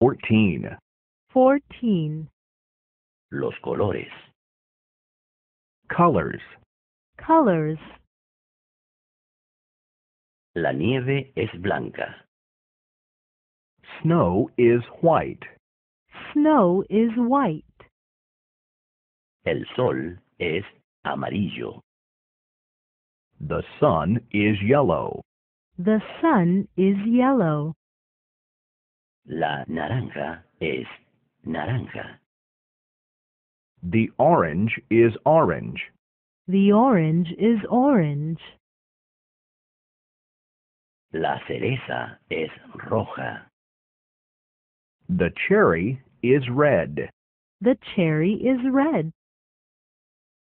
Fourteen. Fourteen. Los colores. Colors. Colors. La nieve es blanca. Snow is white. Snow is white. El sol es amarillo. The sun is yellow. The sun is yellow. La naranja es naranja. The orange is orange. The orange is orange. La cereza es roja. The cherry is red. The cherry is red.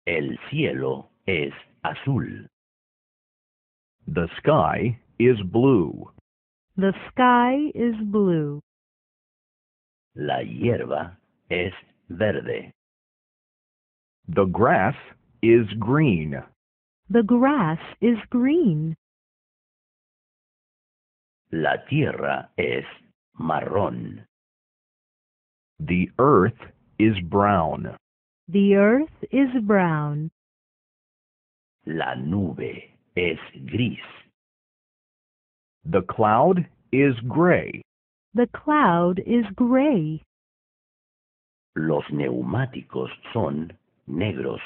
El cielo es azul. The sky is blue. The sky is blue. La hierba es verde. The grass is green. The grass is green. La tierra es marrón. The earth is brown. The earth is brown. La nube es gris. The cloud is gray. The cloud is gray. Los neumáticos son negros.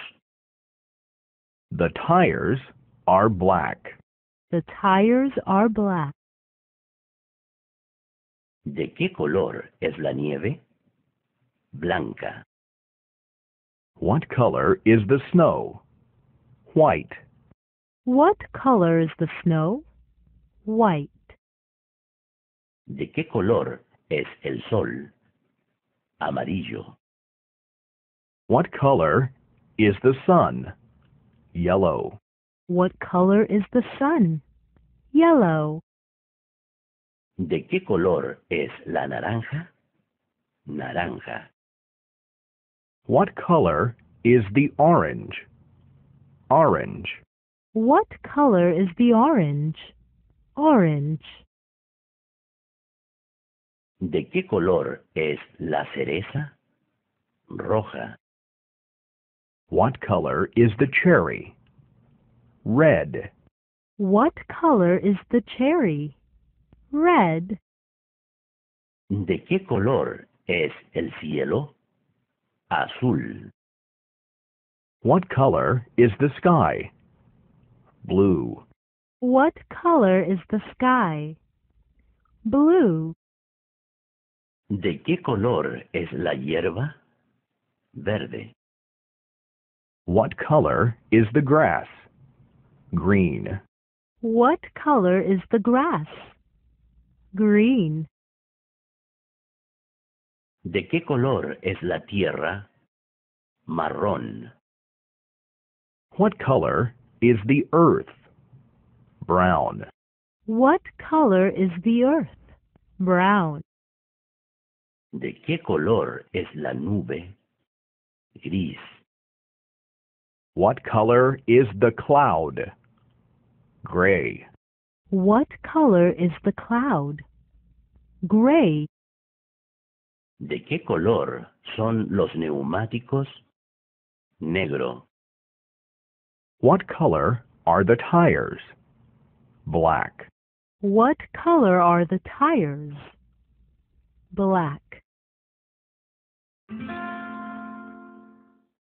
The tires are black. The tires are black. ¿De qué color es la nieve? Blanca. What color is the snow? White. What color is the snow? White. ¿De qué color es el sol? Amarillo. What color is the sun? Yellow. What color is the sun? Yellow. ¿De qué color es la naranja? Naranja. What color is the orange? Orange. What color is the orange? Orange. ¿De qué color es la cereza? Roja. What color is the cherry? Red. What color is the cherry? Red. ¿De qué color es el cielo? Azul. What color is the sky? Blue. What color is the sky? Blue. ¿De qué color es la hierba? Verde. What color is the grass? Green. What color is the grass? Green. ¿De qué color es la tierra? Marrón. What color is the earth? Brown. What color is the earth? Brown. ¿De qué color es la nube? Gris. What color is the cloud? Gray. What color is the cloud? Gray. ¿De qué color son los neumáticos? Negro. What color are the tires? Black. What color are the tires? Black thank mm. you